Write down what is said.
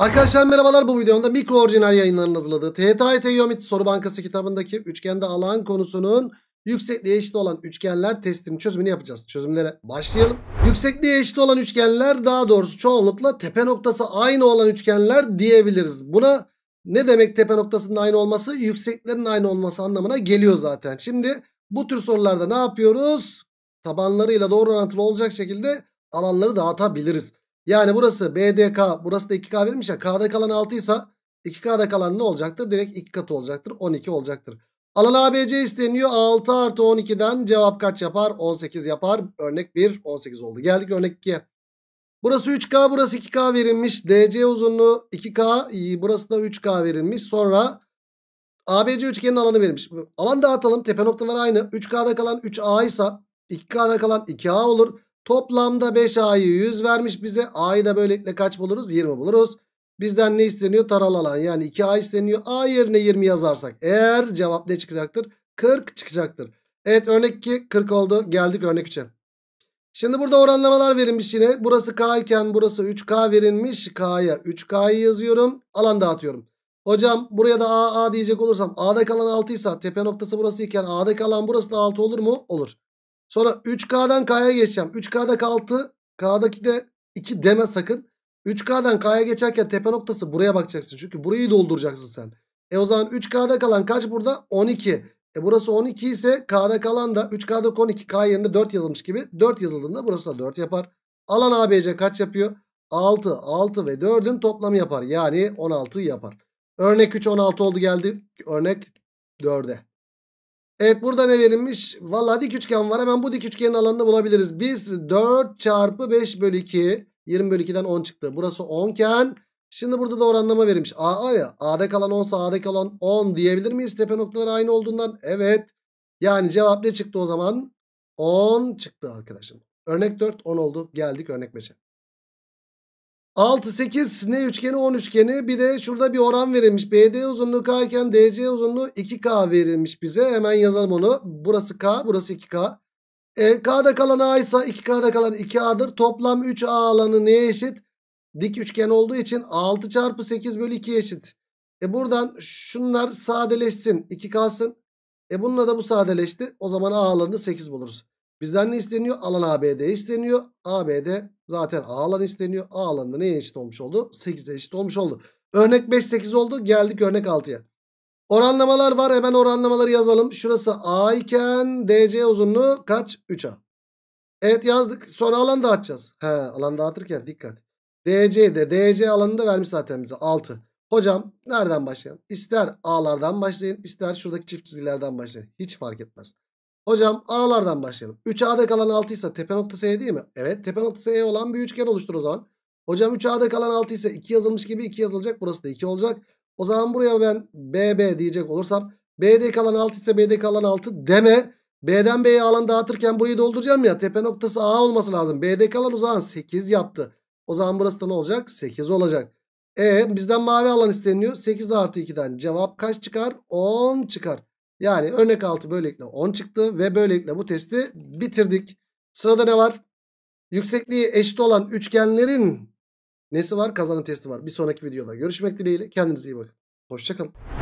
Arkadaşlar merhabalar bu videomda mikro orijinal yayınlarının hazırladığı THT Geometri Soru Bankası kitabındaki üçgende alan konusunun yüksekliğe eşit olan üçgenler testinin çözümünü yapacağız. Çözümlere başlayalım. Yüksekliğe eşit olan üçgenler daha doğrusu çoğunlukla tepe noktası aynı olan üçgenler diyebiliriz. Buna ne demek tepe noktasının aynı olması? Yükseklerin aynı olması anlamına geliyor zaten. Şimdi bu tür sorularda ne yapıyoruz? Tabanlarıyla doğru orantılı olacak şekilde alanları dağıtabiliriz. Yani burası BDK burası da 2K verilmiş ya. K'da kalan 6 ise 2K'da kalan ne olacaktır? Direkt 2 katı olacaktır. 12 olacaktır. Alan ABC isteniyor. 6 artı 12'den cevap kaç yapar? 18 yapar. Örnek 1 18 oldu. Geldik örnek 2'ye. Burası 3K burası 2K verilmiş. DC uzunluğu 2K burası da 3K verilmiş. Sonra ABC üçgenin alanı verilmiş. Alan dağıtalım. Tepe noktaları aynı. 3K'da kalan 3A ise 2K'da kalan 2A olur. Toplamda 5A'yı 100 vermiş bize. A'yı da böylelikle kaç buluruz? 20 buluruz. Bizden ne isteniyor? alan yani 2A isteniyor. A yerine 20 yazarsak eğer cevap ne çıkacaktır? 40 çıkacaktır. Evet örnek 2 40 oldu. Geldik örnek 3'e. Şimdi burada oranlamalar verilmiş yine. Burası K iken burası 3K verilmiş. K'ya 3K'yı yazıyorum. Alan dağıtıyorum. Hocam buraya da A, A diyecek olursam A'da kalan 6 ise tepe noktası burası iken A'da kalan burası da 6 olur mu? Olur. Sonra 3K'dan K'ya geçeceğim. 3K'daki 6 K'daki de 2 deme sakın. 3K'dan K'ya geçerken tepe noktası buraya bakacaksın. Çünkü burayı dolduracaksın sen. E o zaman 3K'da kalan kaç burada? 12. E burası 12 ise K'da kalan da 3K'da 12 K yerine 4 yazılmış gibi. 4 yazıldığında burası da 4 yapar. Alan ABC kaç yapıyor? 6, 6 ve 4'ün toplamı yapar. Yani 16 yapar. Örnek 3 16 oldu geldi. Örnek 4'e. Evet burada ne verilmiş? Valla dik üçgen var. Hemen bu dik üçgenin alanını bulabiliriz. Biz 4 çarpı 5 bölü 2. 20 bölü 2'den 10 çıktı. Burası 10 iken şimdi burada da oranlama verilmiş. A ya. A'da kalan 10 A'da kalan 10 diyebilir miyiz? Tepe noktaları aynı olduğundan. Evet. Yani cevap ne çıktı o zaman? 10 çıktı arkadaşım. Örnek 4 10 oldu. Geldik örnek 5'e. 6 8 ne üçgeni 10 üçgeni bir de şurada bir oran verilmiş. BD uzunluğu K iken DC uzunluğu 2K verilmiş bize. Hemen yazalım onu. Burası K burası 2K. E, K'da kalan A ise 2K'da kalan 2A'dır. Toplam 3A alanı neye eşit? Dik üçgen olduğu için 6 çarpı 8 bölü 2 eşit. E buradan şunlar sadeleşsin 2 kalsın. E bununla da bu sadeleşti. O zaman A alanını 8 buluruz. Bizden ne isteniyor? Alan ABD isteniyor. ABD zaten A alanı isteniyor. A alanında neye eşit olmuş oldu? 8'e eşit olmuş oldu. Örnek 5 8 oldu. Geldik örnek 6'ya. Oranlamalar var. Hemen oranlamaları yazalım. Şurası A iken DC uzunluğu kaç? 3A. Evet yazdık. Sonra alan dağıtacağız. He, alan dağıtırken dikkat. de DC alanını da vermiş zaten bize 6. Hocam nereden başlayalım? İster A'lardan başlayın ister şuradaki çift çizgilerden başlayın. Hiç fark etmez. Hocam A'lardan başlayalım. 3A'da kalan 6 ise tepe noktası E değil mi? Evet tepe noktası E olan bir üçgen oluştur o zaman. Hocam 3A'da kalan 6 ise 2 yazılmış gibi 2 yazılacak. Burası da 2 olacak. O zaman buraya ben BB diyecek olursam B'de kalan 6 ise B'de kalan 6 deme. B'den B'ye alan dağıtırken burayı dolduracağım ya. Tepe noktası A olması lazım. B'de kalan o zaman 8 yaptı. O zaman burası da ne olacak? 8 olacak. E bizden mavi alan isteniyor. 8 artı 2'den cevap kaç çıkar? 10 çıkar. Yani örnek 6 böylelikle 10 çıktı ve böylelikle bu testi bitirdik. Sırada ne var? Yüksekliği eşit olan üçgenlerin nesi var? Kazanım testi var. Bir sonraki videoda görüşmek dileğiyle. Kendinize iyi bakın. Hoşçakalın.